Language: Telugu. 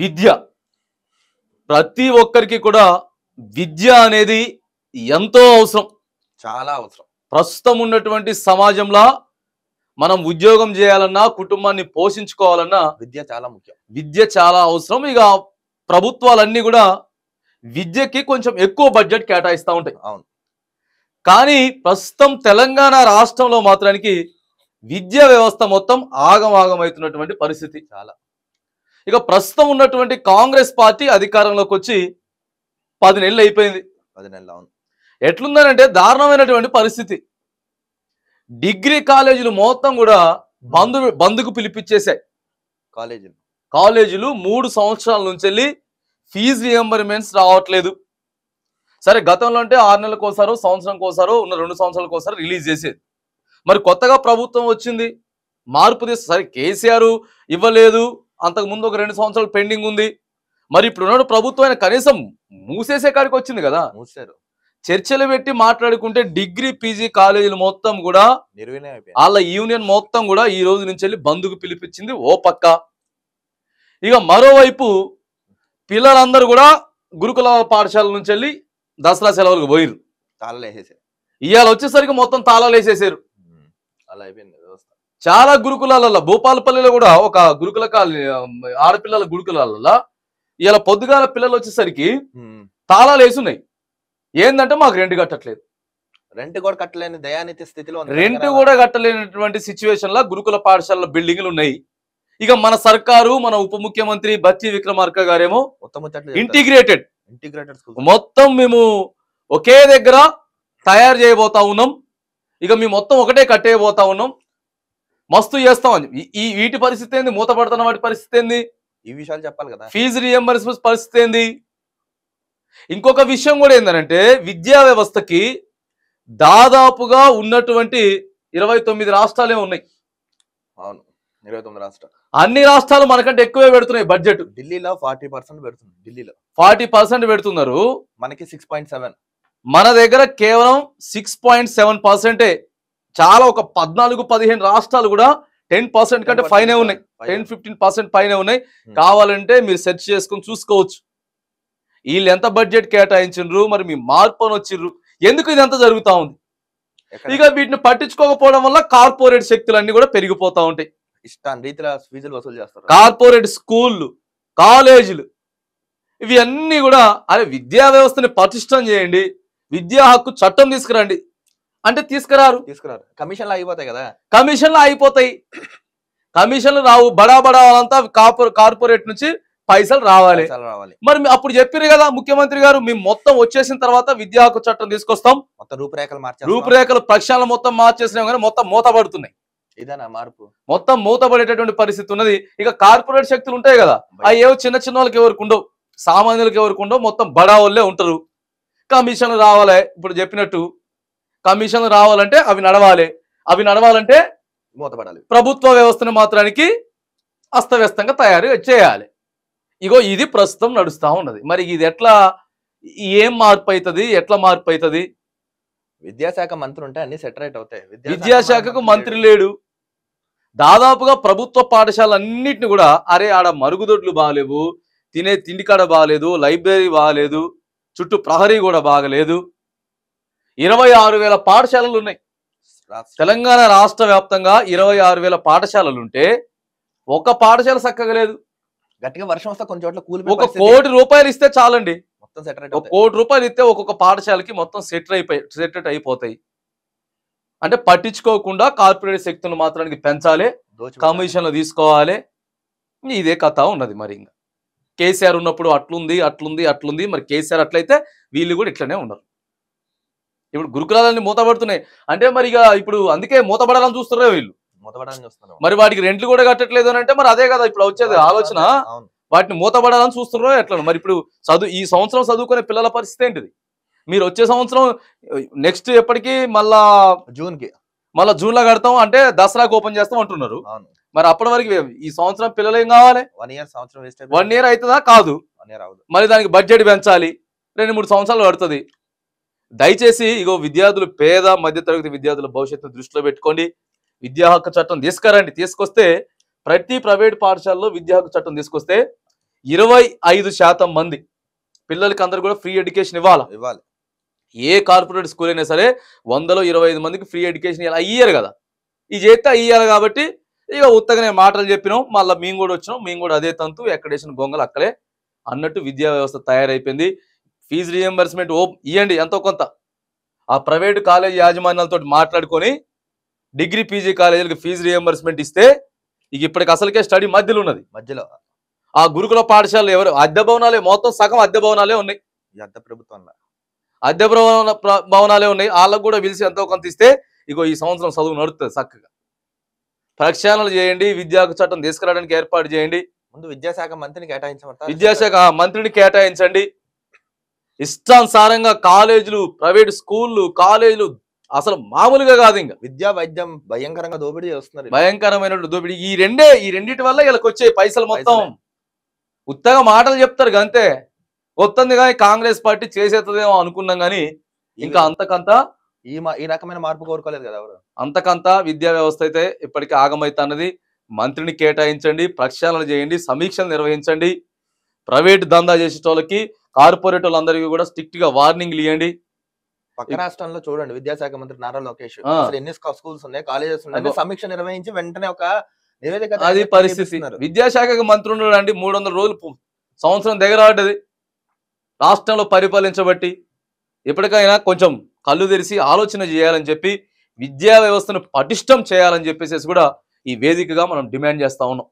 విద్య ప్రతి ఒక్కరికి కూడా విద్య అనేది ఎంతో అవసరం చాలా అవసరం ప్రస్తుతం ఉన్నటువంటి సమాజంలో మనం ఉద్యోగం చేయాలన్నా కుటుంబాన్ని పోషించుకోవాలన్నా విద్య చాలా ముఖ్యం విద్య చాలా అవసరం ఇక ప్రభుత్వాలన్నీ కూడా విద్యకి కొంచెం ఎక్కువ బడ్జెట్ కేటాయిస్తూ ఉంటాయి అవును కానీ ప్రస్తుతం తెలంగాణ రాష్ట్రంలో మాత్రానికి విద్యా వ్యవస్థ మొత్తం ఆగమాగమవుతున్నటువంటి పరిస్థితి చాలా ఇక ప్రస్తుతం ఉన్నటువంటి కాంగ్రెస్ పార్టీ అధికారంలోకి వచ్చి పది నెలలు అయిపోయింది పది నెలలు అవును ఎట్లుందనంటే దారుణమైనటువంటి పరిస్థితి డిగ్రీ కాలేజీలు మొత్తం కూడా బంధు బంధుకు పిలిపించేశాయి కాలేజీలు కాలేజీలు మూడు సంవత్సరాల నుంచి వెళ్ళి ఫీజు రియంబర్మెంట్స్ రావట్లేదు సరే గతంలో అంటే ఆరు నెలలకు ఒకసారో సంవత్సరం కోసారో ఉన్న రెండు సంవత్సరాలకు ఒకసారి రిలీజ్ చేసేది మరి కొత్తగా ప్రభుత్వం వచ్చింది మార్పు తీస్తే సరే కేసీఆర్ ఇవ్వలేదు అంతకుముందు ఒక రెండు సంవత్సరాలు పెండింగ్ ఉంది మరి ఇప్పుడున్నాడు ప్రభుత్వం ఆయన కనీసం మూసేసే కాడికి వచ్చింది కదా మూసారు చర్చలు పెట్టి మాట్లాడుకుంటే డిగ్రీ పీజీ కాలేజీలు మొత్తం కూడా వాళ్ళ యూనియన్ మొత్తం కూడా ఈ రోజు నుంచి వెళ్ళి బంధుకు పిలిపించింది ఓ పక్క ఇక మరోవైపు పిల్లలందరూ కూడా గురుకుల పాఠశాల నుంచి వెళ్ళి దసరా సెలవులకు పోయిరు తాళాలు వేసేసారు ఇవాళ వచ్చేసరికి మొత్తం తాళాలు వేసేసారు అలా అయిపోయింది చాలా గురుకులాలలో భూపాలపల్లిలో కూడా ఒక గురుకుల ఆడపిల్లల గురుకులాలలో ఇలా పొద్దుగాల పిల్లలు వచ్చేసరికి తాళాలు వేసున్నాయి ఏంటంటే మాకు రెంట్ కట్టట్లేదు రెంట్ కూడా కట్టలేని దయానీతి స్థితిలో రెంట్ కూడా కట్టలేనటువంటి సిచ్యువేషన్ లో గురుకుల పాఠశాల బిల్డింగ్లు ఉన్నాయి ఇక మన సర్కారు మన ఉప ముఖ్యమంత్రి బచ్చి విక్రమార్క గారేమో ఇంటిగ్రేటెడ్ ఇంటిగ్రేటెడ్ మొత్తం మేము ఒకే దగ్గర తయారు చేయబోతా ఉన్నాం ఇక మేము మొత్తం ఒకటే కట్టేయబోతా ఉన్నాం మస్తు చేస్తాం ఈ వీటి పరిస్థితి ఏంది మూతపడుతున్న వాటి పరిస్థితి ఏంది ఈ విషయాలు చెప్పాలి కదా ఫీజు రియంబర్స్మెంట్ పరిస్థితి ఏంది ఇంకొక విషయం కూడా ఏంటంటే విద్యా వ్యవస్థకి దాదాపుగా ఉన్నటువంటి ఇరవై తొమ్మిది రాష్ట్రాలే ఉన్నాయి అవును ఇరవై తొమ్మిది రాష్ట్రాలు అన్ని రాష్ట్రాలు మనకంటే ఎక్కువే పెడుతున్నాయి బడ్జెట్ ఢిల్లీలో ఫార్టీ పర్సెంట్ పెడుతుంది ఢిల్లీలో ఫార్టీ పర్సెంట్ పెడుతున్నారు మనకి సిక్స్ పాయింట్ సెవెన్ మన దగ్గర కేవలం సిక్స్ పాయింట్ సెవెన్ పర్సెంటే చాలా ఒక పద్నాలుగు పదిహేను రాష్ట్రాలు కూడా టెన్ పర్సెంట్ కంటే పైనే ఉన్నాయి టెన్ ఫిఫ్టీన్ పర్సెంట్ పైనే ఉన్నాయి కావాలంటే మీరు సెర్చ్ చేసుకుని చూసుకోవచ్చు వీళ్ళు ఎంత బడ్జెట్ కేటాయించు మరి మీ మార్పు వచ్చిర్రు ఎందుకు ఇది జరుగుతూ ఉంది ఇక వీటిని పట్టించుకోకపోవడం వల్ల కార్పొరేట్ శక్తులన్నీ కూడా పెరిగిపోతా ఉంటాయి ఇష్టం రీతిలో ఫీజులు వసూలు చేస్తారు కార్పొరేట్ స్కూళ్ళు కాలేజీలు ఇవి అన్నీ కూడా అరే విద్యా వ్యవస్థని పటిష్టం చేయండి విద్యా హక్కు చట్టం తీసుకురండి అంటే తీసుకురారు తీసుకురారు కమిషన్లు అయిపోతాయి కదా కమిషన్లు అయిపోతాయి కమిషన్లు రావు బడా బడా వాళ్ళంతా కార్పొరేట్ నుంచి పైసలు రావాలి రావాలి మరి అప్పుడు చెప్పారు కదా ముఖ్యమంత్రి గారు మేము మొత్తం వచ్చేసిన తర్వాత విద్యా చట్టం తీసుకొస్తాం మొత్తం రూపురేఖలు మార్చి రూపురేఖలు ప్రక్షాళన మొత్తం మార్చేసినాం కానీ మొత్తం మూతపడుతున్నాయి ఇదేనా మార్పు మొత్తం మూతపడేటటువంటి పరిస్థితి ఉన్నది ఇక కార్పొరేట్ శక్తులు ఉంటాయి కదా అవి ఏవో చిన్న చిన్న వాళ్ళకి ఎవరికి ఉండవు సామాన్యులకు ఎవరికి ఉండవు మొత్తం బడా వాళ్ళే ఉంటారు కమిషన్లు రావాలి ఇప్పుడు చెప్పినట్టు కమిషన్ రావాలంటే అవి నడవాలి అవి నడవాలంటే మూతపడాలి ప్రభుత్వ వ్యవస్థను మాత్రానికి అస్తవ్యస్తంగా తయారు చేయాలి ఇగో ఇది ప్రస్తుతం నడుస్తూ ఉన్నది మరి ఇది ఎట్లా ఏం మార్పు అవుతుంది ఎట్లా మార్పు అవుతుంది విద్యాశాఖ మంత్రి ఉంటే అన్ని సెటరేట్ అవుతాయి విద్యాశాఖకు మంత్రి లేడు దాదాపుగా ప్రభుత్వ పాఠశాల అన్నిటిని కూడా అరే ఆడ మరుగుదొడ్లు బాగాలేవు తినే తిండి కాడ బాగాలేదు లైబ్రరీ బాగాలేదు చుట్టూ ప్రహరీ కూడా బాగలేదు ఇరవై ఆరు వేల పాఠశాలలు ఉన్నాయి తెలంగాణ రాష్ట్ర వ్యాప్తంగా ఇరవై ఆరు వేల పాఠశాలలు ఉంటే ఒక పాఠశాల లేదు గట్టిగా వర్షం వస్తే కొంచెం చోట్ల కూలి ఒక కోటి రూపాయలు ఇస్తే చాలండి మొత్తం సెటరేట్ ఒక కోటి రూపాయలు ఇస్తే ఒక్కొక్క పాఠశాలకి మొత్తం సెటర్ అయిపోయి సెటరేట్ అయిపోతాయి అంటే పట్టించుకోకుండా కార్పొరేట్ శక్తులను మాత్రానికి పెంచాలి కమిషన్లు తీసుకోవాలి ఇదే కథ ఉన్నది మరి ఇంకా కేసీఆర్ ఉన్నప్పుడు అట్లుంది అట్లుంది అట్లుంది మరి కేసీఆర్ అట్లయితే వీళ్ళు కూడా ఇట్లనే ఉన్నారు ఇప్పుడు గురుకులాలన్నీ మూతబడుతున్నాయి అంటే మరి ఇక ఇప్పుడు అందుకే మూతబడాలని చూస్తున్నారా వీళ్ళు మూతబడాలని చూస్తున్నారు మరి వాటికి రెంట్లు కూడా కట్టట్లేదు అని అంటే మరి అదే కదా ఇప్పుడు వచ్చేది ఆలోచన వాటిని మూతబడాలని చూస్తున్నారో ఎట్లా మరి ఇప్పుడు చదువు ఈ సంవత్సరం చదువుకునే పిల్లల పరిస్థితి ఏంటిది మీరు వచ్చే సంవత్సరం నెక్స్ట్ ఎప్పటికీ మళ్ళా జూన్కి మళ్ళీ జూన్లో కడతాం అంటే దసరాకు ఓపెన్ చేస్తాం అంటున్నారు మరి అప్పటి వరకు ఈ సంవత్సరం పిల్లలు ఏం కావాలి వన్ ఇయర్ సంవత్సరం వన్ ఇయర్ అవుతుందా కాదు మరి దానికి బడ్జెట్ పెంచాలి రెండు మూడు సంవత్సరాలు పడుతుంది దయచేసి ఇగో విద్యార్థులు పేద మధ్యతరగతి విద్యార్థుల భవిష్యత్తును దృష్టిలో పెట్టుకోండి విద్యా హక్కు చట్టం తీసుకురండి తీసుకొస్తే ప్రతి ప్రైవేట్ పాఠశాలలో విద్యా హక్కు చట్టం తీసుకొస్తే ఇరవై ఐదు శాతం మంది పిల్లలకి అందరు కూడా ఫ్రీ ఎడ్యుకేషన్ ఇవ్వాలి ఇవ్వాలి ఏ కార్పొరేట్ స్కూల్ అయినా సరే వందలో ఇరవై ఐదు మందికి ఫ్రీ ఎడ్యుకేషన్ ఇలా అయ్యారు కదా ఇది చేస్తే అయ్యారు కాబట్టి ఇక ఉత్తగానే మాటలు చెప్పినాం మళ్ళీ మేము కూడా వచ్చినాం మేము కూడా అదే తంతు ఎక్కడేసిన గొంగలు అక్కడే అన్నట్టు విద్యా వ్యవస్థ తయారైపోయింది ఫీజు రియంబర్స్మెంట్ ఓ ఇవ్వండి ఎంతో కొంత ఆ ప్రైవేటు కాలేజీ యాజమాన్యాలతో మాట్లాడుకొని డిగ్రీ పీజీ కాలేజీలకు ఫీజు రియంబర్స్మెంట్ ఇస్తే ఇక ఇప్పటికి అసలుకే స్టడీ మధ్యలో ఉన్నది మధ్యలో ఆ గురుకుల పాఠశాలలు ఎవరు అద్దె భవనాలే మొత్తం సగం అద్దె భవనాలే ఉన్నాయి అద్దె ప్రభుత్వంలో అద్దె భవనాలే ఉన్నాయి వాళ్ళకు కూడా పిలిచి ఎంతో కొంత ఇస్తే ఇగో ఈ సంవత్సరం చదువు నడుస్తుంది చక్కగా ప్రక్షాళనలు చేయండి విద్యా చట్టం తీసుకురావడానికి ఏర్పాటు చేయండి ముందు విద్యాశాఖ మంత్రిని కేటాయించబడతారు విద్యాశాఖ మంత్రిని కేటాయించండి ఇష్టానుసారంగా కాలేజీలు ప్రైవేట్ స్కూళ్ళు కాలేజీలు అసలు మామూలుగా కాదు ఇంకా విద్యా వైద్యం భయంకరంగా దోపిడీ చేస్తున్నారు భయంకరమైన దోపిడీ ఈ రెండే ఈ రెండింటి వల్ల వీళ్ళకి వచ్చే పైసలు మొత్తం ఉత్తగా మాటలు చెప్తారు అంతే వస్తుంది కానీ కాంగ్రెస్ పార్టీ చేసేస్తుందేమో అనుకున్నాం కానీ ఇంకా అంతకంత ఈ ఈ రకమైన మార్పు కోరుకోలేదు కదా ఎవరు అంతకంత విద్యా వ్యవస్థ అయితే ఇప్పటికీ ఆగమైతున్నది మంత్రిని కేటాయించండి ప్రక్షాళన చేయండి సమీక్షలు నిర్వహించండి ప్రైవేట్ దందా చేసే వాళ్ళకి కార్పొరేట్ వాళ్ళందరికీ కూడా స్ట్రిక్ట్ గా వార్నింగ్ ఇవ్వండి పక్క రాష్ట్రంలో చూడండి విద్యాశాఖ మంత్రి నారా లోకేష్ ఎన్ని స్కూల్స్ ఉన్నాయి కాలేజెస్ ఉన్నాయి సమీక్ష నిర్వహించి వెంటనే ఒక నివేదిక అది పరిస్థితి విద్యాశాఖ మంత్రి ఉండడండి మూడు వందల రోజులు సంవత్సరం దగ్గర పడ్డది రాష్ట్రంలో పరిపాలించబట్టి ఎప్పటికైనా కొంచెం కళ్ళు తెరిచి ఆలోచన చేయాలని చెప్పి విద్యా వ్యవస్థను పటిష్టం చేయాలని చెప్పేసి కూడా ఈ వేదికగా మనం డిమాండ్ చేస్తా ఉన్నాం